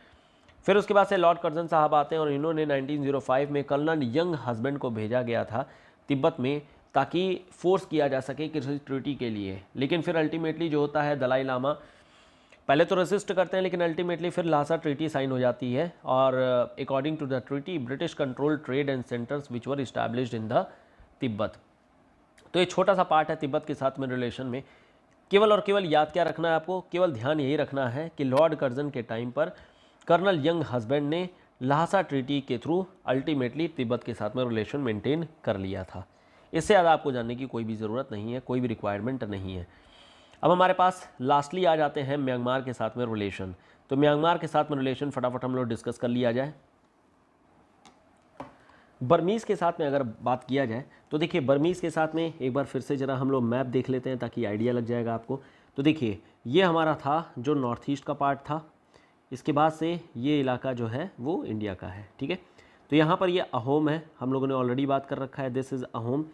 फिर उसके बाद से लॉर्ड कर्जन साहब आते हैं और इन्होंने 1905 में कर्नल यंग हस्बैंड को भेजा गया था तिब्बत में ताकि फोर्स किया जा सके किसी ट्रिटी के लिए लेकिन फिर अल्टीमेटली जो होता है दलाई लामा पहले तो रजिस्ट करते हैं लेकिन अल्टीमेटली फिर लासा ट्रीटी साइन हो जाती है और according to the treaty British control trade and centres which were establish in the Tibet तो ये छोटा सा पार्ट है तिब्बत के साथ में रिलेशन में केवल और केवल याद क्या रखना है आपको केवल ध्यान यही रखना है कि लॉर्ड कर्जन के टाइम पर कर्नल यंग हस्बैंड ने लहासा ट्रीटी के थ्रू अल्टीमेटली तिब्बत के साथ में रिलेशन मेंटेन कर लिया था इससे ज़्यादा आपको जानने की कोई भी ज़रूरत नहीं है कोई भी रिक्वायरमेंट नहीं है अब हमारे पास लास्टली आ जाते हैं म्यांमार के साथ में रिलेशन तो म्यांमार के साथ में रिलेशन फटाफट हम लोग डिस्कस कर लिया जाए बर्मीज़ के साथ में अगर बात किया जाए तो देखिए बर्मीज़ के साथ में एक बार फिर से ज़रा हम लोग मैप देख लेते हैं ताकि आइडिया लग जाएगा आपको तो देखिए ये हमारा था जो नॉर्थ ईस्ट का पार्ट था इसके बाद से ये इलाका जो है वो इंडिया का है ठीक है तो यहाँ पर ये अहोम है हम लोगों ने ऑलरेडी बात कर रखा है दिस इज़ अहोम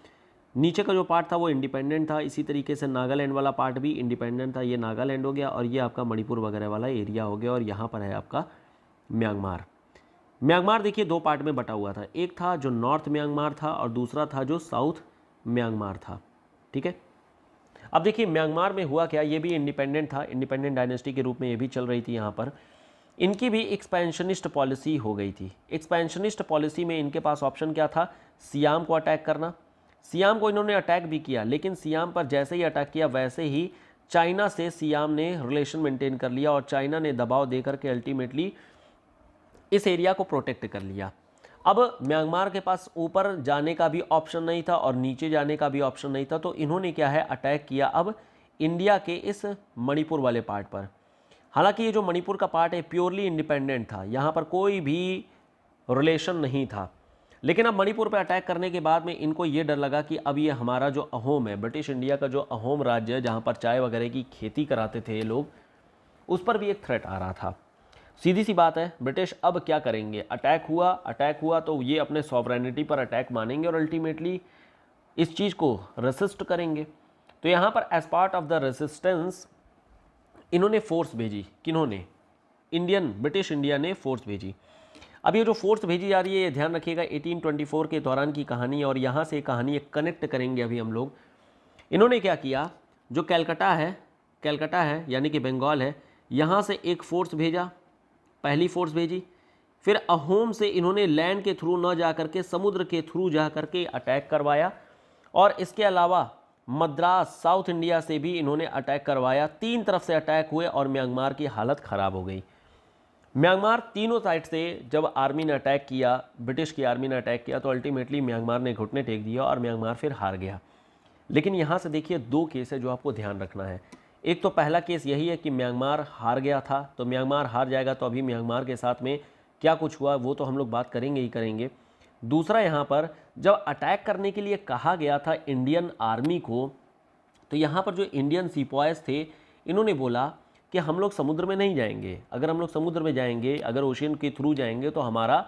नीचे का जो पार्ट था वो इंडिपेंडेंट था इसी तरीके से नागालैंड वाला पार्ट भी इंडिपेंडेंट था ये नागालैंड हो गया और ये आपका मणिपुर वगैरह वाला एरिया हो गया और यहाँ पर है आपका म्यांमार म्यांमार देखिए दो पार्ट में बटा हुआ था एक था जो नॉर्थ म्यांमार था और दूसरा था जो साउथ म्यांमार था ठीक है अब देखिए म्यांमार में हुआ क्या ये भी इंडिपेंडेंट था इंडिपेंडेंट डायनेस्टी के रूप में ये भी चल रही थी यहाँ पर इनकी भी एक्सपेंशनिस्ट पॉलिसी हो गई थी एक्सपेंशनिस्ट पॉलिसी में इनके पास ऑप्शन क्या था सियाम को अटैक करना सियाम को इन्होंने अटैक भी किया लेकिन सियाम पर जैसे ही अटैक किया वैसे ही चाइना से सियाम ने रिलेशन मेंटेन कर लिया और चाइना ने दबाव दे करके अल्टीमेटली इस एरिया को प्रोटेक्ट कर लिया अब म्यांमार के पास ऊपर जाने का भी ऑप्शन नहीं था और नीचे जाने का भी ऑप्शन नहीं था तो इन्होंने क्या है अटैक किया अब इंडिया के इस मणिपुर वाले पार्ट पर हालांकि ये जो मणिपुर का पार्ट है प्योरली इंडिपेंडेंट था यहाँ पर कोई भी रिलेशन नहीं था लेकिन अब मणिपुर पर अटैक करने के बाद में इनको ये डर लगा कि अब ये हमारा जो अहोम है ब्रिटिश इंडिया का जो अहोम राज्य है जहाँ पर चाय वगैरह की खेती कराते थे ये लोग उस पर भी एक थ्रेट आ रहा था सीधी सी बात है ब्रिटिश अब क्या करेंगे अटैक हुआ अटैक हुआ तो ये अपने सॉवरेनिटी पर अटैक मानेंगे और अल्टीमेटली इस चीज़ को रेसिस्ट करेंगे तो यहाँ पर as part of the resistance इन्होंने फोर्स भेजी किन्होंने इंडियन ब्रिटिश इंडिया ने फोर्स भेजी अब ये जो फोर्स भेजी जा रही है ये ध्यान रखिएगा 1824 के दौरान की कहानी और यहाँ से कहानी कनेक्ट करेंगे अभी हम लोग इन्होंने क्या किया जो कैलकटा है कैलकटा है यानी कि बंगाल है यहाँ से एक फ़ोर्स भेजा पहली फ़ोर्स भेजी फिर अहोम से इन्होंने लैंड के थ्रू न जा करके समुद्र के थ्रू जा करके अटैक करवाया और इसके अलावा मद्रास साउथ इंडिया से भी इन्होंने अटैक करवाया तीन तरफ से अटैक हुए और म्यांमार की हालत ख़राब हो गई म्यांमार तीनों साइड से जब आर्मी ने अटैक किया ब्रिटिश की आर्मी ने अटैक किया तो अल्टीमेटली म्यांमार ने घुटने टेक दिया और म्यांमार फिर हार गया लेकिन यहाँ से देखिए दो केस है जो आपको ध्यान रखना है एक तो पहला केस यही है कि म्यांमार हार गया था तो म्यांमार हार जाएगा तो अभी म्यांमार के साथ में क्या कुछ हुआ वो तो हम लोग बात करेंगे ही करेंगे दूसरा यहाँ पर जब अटैक करने के लिए कहा गया था इंडियन आर्मी को तो यहाँ पर जो इंडियन सिपॉयज़ थे इन्होंने बोला कि हम लोग समुद्र में नहीं जाएंगे अगर हम लोग समुद्र में जाएंगे अगर ओशियन के थ्रू जाएंगे तो हमारा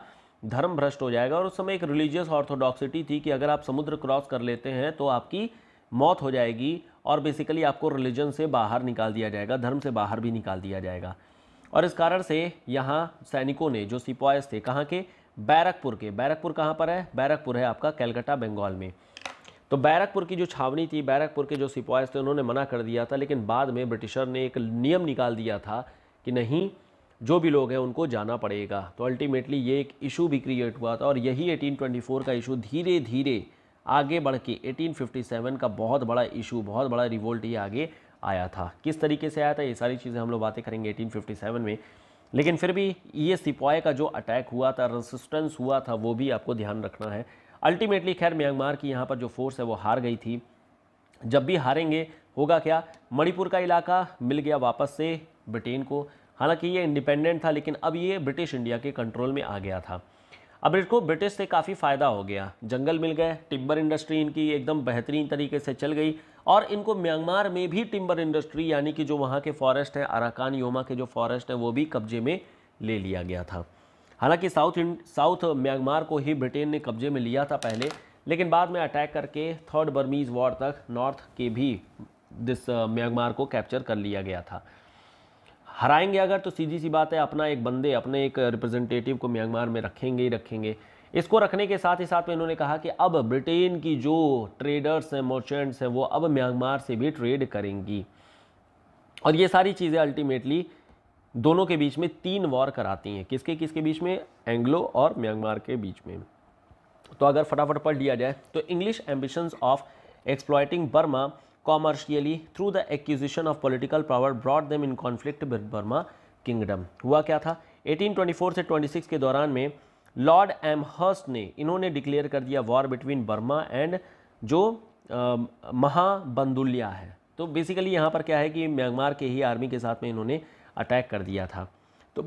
धर्म भ्रष्ट हो जाएगा और उस समय एक रिलीजियस ऑर्थोडॉक्सिटी थी कि अगर आप समुद्र क्रॉस कर लेते हैं तो आपकी मौत हो जाएगी और बेसिकली आपको रिलीजन से बाहर निकाल दिया जाएगा धर्म से बाहर भी निकाल दिया जाएगा और इस कारण से यहाँ सैनिकों ने जो सिपॉयस थे कहाँ के बैरकपुर के बैरकपुर कहाँ पर है बैरकपुर है आपका कैलकटा बंगाल में तो बैरकपुर की जो छावनी थी बैरकपुर के जो सिपाही थे उन्होंने मना कर दिया था लेकिन बाद में ब्रिटिशर ने एक नियम निकाल दिया था कि नहीं जो भी लोग हैं उनको जाना पड़ेगा तो अल्टीमेटली ये एक इशू भी क्रिएट हुआ था और यही 1824 का इशू धीरे धीरे आगे बढ़ के एटीन का बहुत बड़ा इशू बहुत बड़ा रिवोल्ट ये आगे आया था किस तरीके से आया था ये सारी चीज़ें हम लोग बातें करेंगे एटीन में लेकिन फिर भी ये सिपाही का जो अटैक हुआ था रेसिस्टेंस हुआ था वो भी आपको ध्यान रखना है अल्टीमेटली खैर म्यांमार की यहाँ पर जो फोर्स है वो हार गई थी जब भी हारेंगे होगा क्या मणिपुर का इलाका मिल गया वापस से ब्रिटेन को हालांकि ये इंडिपेंडेंट था लेकिन अब ये ब्रिटिश इंडिया के कंट्रोल में आ गया था अब इसको ब्रिटिश से काफ़ी फ़ायदा हो गया जंगल मिल गए टिम्बर इंडस्ट्री इनकी एकदम बेहतरीन तरीके से चल गई और इनको म्यांमार में भी टिम्बर इंडस्ट्री यानी कि जो वहाँ के फॉरेस्ट हैं अराकान योमा के जो फॉरेस्ट हैं वो भी कब्जे में ले लिया गया था हालांकि साउथ साउथ म्यांमार को ही ब्रिटेन ने कब्जे में लिया था पहले लेकिन बाद में अटैक करके थर्ड बर्मीज़ वॉर तक नॉर्थ के भी दिस म्यांमार को कैप्चर कर लिया गया था हराएंगे अगर तो सीधी सी बात है अपना एक बंदे अपने एक रिप्रेजेंटेटिव को म्यांमार में रखेंगे ही रखेंगे इसको रखने के साथ ही साथ में इन्होंने कहा कि अब ब्रिटेन की जो ट्रेडर्स हैं मर्चेंट्स हैं वो अब म्यांमार से भी ट्रेड करेंगी और ये सारी चीज़ें अल्टीमेटली दोनों के बीच में तीन वॉर कराती हैं किसके किसके बीच में एंग्लो और म्यांमार के बीच में तो अगर फटाफट पढ़ लिया जाए तो English ambitions of exploiting Burma commercially through the acquisition of political power brought them in conflict with Burma kingdom हुआ क्या था 1824 से 26 के दौरान में लॉर्ड एम हर्स्ट ने इन्होंने डिक्लेयर कर दिया वॉर बिटवीन बर्मा एंड जो महाबंदुल्या है तो बेसिकली यहाँ पर क्या है कि म्यांमार के ही आर्मी के साथ में इन्होंने अटैक कर दिया था तो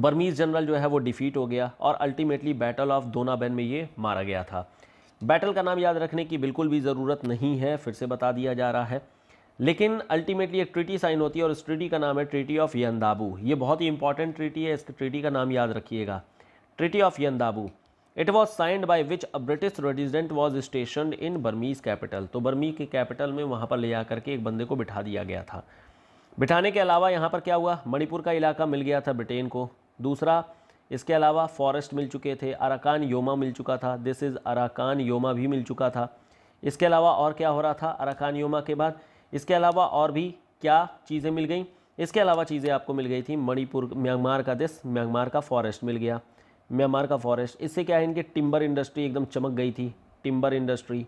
बर्मीज़ जनरल जो है वो डिफ़ीट हो गया और अल्टीमेटली बैटल ऑफ दोनाबेन में ये मारा गया था बैटल का नाम याद रखने की बिल्कुल भी ज़रूरत नहीं है फिर से बता दिया जा रहा है लेकिन अल्टीमेटली एक ट्रीटी साइन होती है और इस ट्रीटी का नाम है ट्रीटी ऑफ यंदाबू ये बहुत ही इंपॉर्टेंट ट्रीटी है इस ट्रीटी का नाम याद रखिएगा treaty of Yandabo it was signed by which a British resident was station in Burmese capital तो बर्मी के कैपिटल में वहाँ पर ले जा करके एक बंदे को बिठा दिया गया था बिठाने के अलावा यहाँ पर क्या हुआ मणिपुर का इलाका मिल गया था ब्रिटेन को दूसरा इसके अलावा फॉरेस्ट मिल चुके थे अराकान योमा मिल चुका था दिस इज़ अराकान योमा भी मिल चुका था इसके अलावा और क्या हो रहा था अराकान योमा के बाद इसके अलावा और भी क्या चीज़ें मिल गई इसके अलावा चीज़ें आपको मिल गई थी मणिपुर म्यांमार का देश म्यांमार का फॉरेस्ट मिल गया म्यांमार का फॉरेस्ट इससे क्या है इनकी टिम्बर इंडस्ट्री एकदम चमक गई थी टिम्बर इंडस्ट्री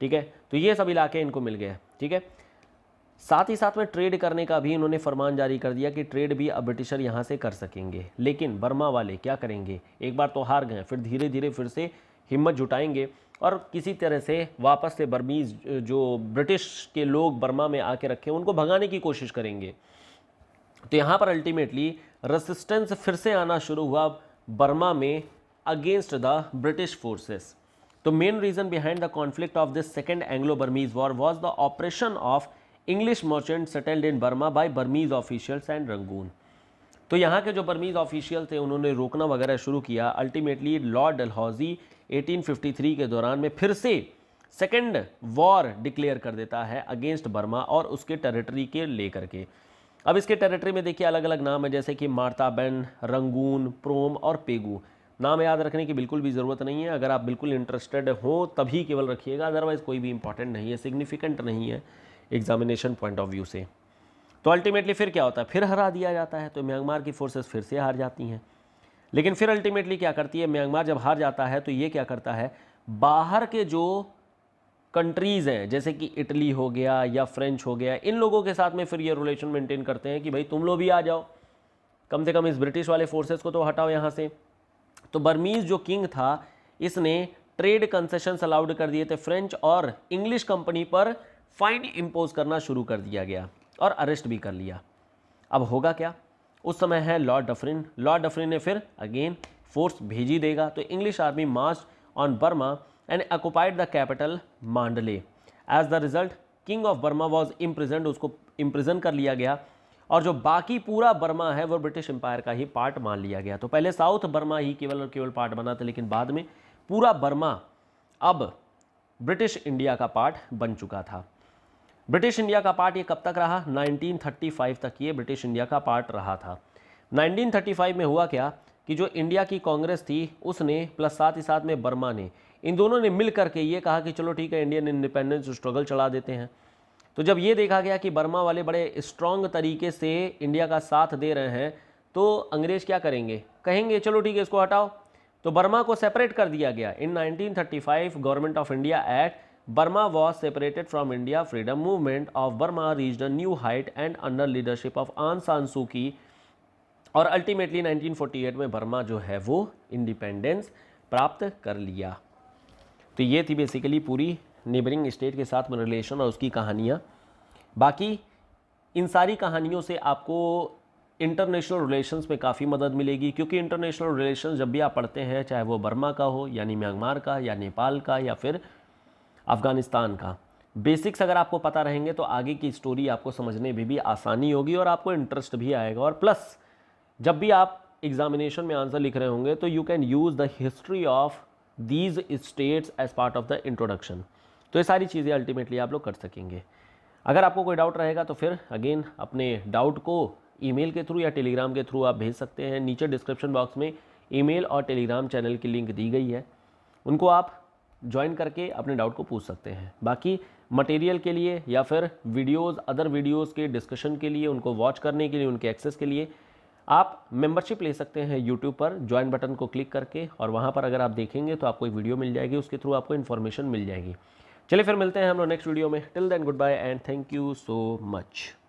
ठीक है तो ये सब इलाके इनको मिल गए ठीक है साथ ही साथ में ट्रेड करने का भी इन्होंने फरमान जारी कर दिया कि ट्रेड भी अब ब्रिटिशर यहाँ से कर सकेंगे लेकिन बर्मा वाले क्या करेंगे एक बार तो हार गए फिर धीरे धीरे फिर से हिम्मत जुटाएंगे और किसी तरह से वापस से बर्मीज़ जो ब्रिटिश के लोग बर्मा में आके रखे उनको भगाने की कोशिश करेंगे तो यहाँ पर अल्टीमेटली रेसिस्टेंस फिर से आना शुरू हुआ बर्मा में अगेंस्ट द ब्रिटिश फोर्सेस तो main reason behind the conflict of this second Anglo Burmese war was the operation of English merchant settled in Burma by Burmese officials and Rangoon तो यहाँ के जो बर्मीज ऑफिशियल थे उन्होंने रोकना वगैरह शुरू किया अल्टीमेटली लॉर्ड डलहौजी 1853 के दौरान में फिर से सेकेंड वॉर डिक्लेयर कर देता है अगेंस्ट बर्मा और उसके टेरिटरी के लेकर के अब इसके टेरिटरी में देखिए अलग अलग नाम है जैसे कि मार्ताबेन रंगून प्रोम और पेगू नाम याद रखने की बिल्कुल भी ज़रूरत नहीं है अगर आप बिल्कुल इंटरेस्टेड हो तभी केवल रखिएगा अदरवाइज़ कोई भी इंपॉर्टेंट नहीं है सिग्निफिकेंट नहीं है एग्ज़ामिनेशन पॉइंट ऑफ व्यू से तो अल्टीमेटली फिर क्या होता है फिर हरा दिया जाता है तो म्यांमार की फोर्सेस फिर से हार जाती हैं लेकिन फिर अल्टीमेटली क्या करती है म्यांमार जब हार जाता है तो ये क्या करता है बाहर के जो कंट्रीज़ हैं जैसे कि इटली हो गया या फ्रेंच हो गया इन लोगों के साथ में फिर ये रिलेशन मेंटेन करते हैं कि भाई तुम लोग भी आ जाओ कम से कम इस ब्रिटिश वाले फोर्सेस को तो हटाओ यहाँ से तो बर्मीज़ जो किंग था इसने ट्रेड कंसेशंस अलाउड कर दिए थे फ्रेंच और इंग्लिश कंपनी पर फाइन इम्पोज करना शुरू कर दिया गया और अरेस्ट भी कर लिया अब होगा क्या उस समय है लॉर्ड डफरिन लॉर्ड डफरिन ने फिर अगेन फोर्स भेजी देगा तो English army march on Burma and occupied the capital Mandalay as the result king of Burma was imprisoned उसको इम्प्रिजन कर लिया गया और जो बाकी पूरा बर्मा है वो ब्रिटिश एम्पायर का ही पार्ट मान लिया गया तो पहले साउथ बर्मा ही केवल और केवल पार्ट बना था लेकिन बाद में पूरा बर्मा अब ब्रिटिश इंडिया का पार्ट बन चुका था ब्रिटिश इंडिया का पार्ट ये कब तक रहा 1935 तक ये ब्रिटिश इंडिया का पार्ट रहा था 1935 में हुआ क्या कि जो इंडिया की कांग्रेस थी उसने प्लस साथ ही साथ में बर्मा ने इन दोनों ने मिल करके ये कहा कि चलो ठीक है इंडियन इंडिपेंडेंस स्ट्रगल चला देते हैं तो जब ये देखा गया कि बर्मा वाले बड़े स्ट्रांग तरीके से इंडिया का साथ दे रहे हैं तो अंग्रेज़ क्या करेंगे कहेंगे चलो ठीक है इसको हटाओ तो बर्मा को सेपरेट कर दिया गया in 1935 government of India act Burma was separated from India freedom movement of Burma reason new height and under leadership of Aung San Suu की और अल्टीमेटली 1948 में बर्मा जो है वो इंडिपेंडेंस प्राप्त कर लिया तो ये थी बेसिकली पूरी नेबरिंग स्टेट के साथ में रिलेशन और उसकी कहानियाँ बाकी इन सारी कहानियों से आपको इंटरनेशनल रिलेशंस में काफ़ी मदद मिलेगी क्योंकि इंटरनेशनल रिलेशंस जब भी आप पढ़ते हैं चाहे वो बर्मा का हो यानी म्यांमार का या नेपाल का या फिर अफ़गानिस्तान का बेसिक्स अगर आपको पता रहेंगे तो आगे की स्टोरी आपको समझने में भी आसानी होगी और आपको इंटरेस्ट भी आएगा और प्लस जब भी आप एग्जामिनेशन में आंसर लिख रहे होंगे तो you can use the history of these states as part of the introduction तो ये सारी चीज़ें अल्टीमेटली आप लोग कर सकेंगे अगर आपको कोई डाउट रहेगा तो फिर अगेन अपने डाउट को ईमेल के थ्रू या टेलीग्राम के थ्रू आप भेज सकते हैं नीचे डिस्क्रिप्शन बॉक्स में ईमेल और टेलीग्राम चैनल की लिंक दी गई है उनको आप ज्वाइन करके अपने डाउट को पूछ सकते हैं बाकी मटेरियल के लिए या फिर वीडियोस अदर वीडियोस के डिस्कशन के लिए उनको वॉच करने के लिए उनके एक्सेस के लिए आप मेंबरशिप ले सकते हैं यूट्यूब पर ज्वाइन बटन को क्लिक करके और वहाँ पर अगर आप देखेंगे तो आपको एक वीडियो मिल जाएगी उसके थ्रू आपको इन्फॉर्मेशन मिल जाएगी चलिए फिर मिलते हैं हम लोग नेक्स्ट वीडियो में till then good bye and thank you so much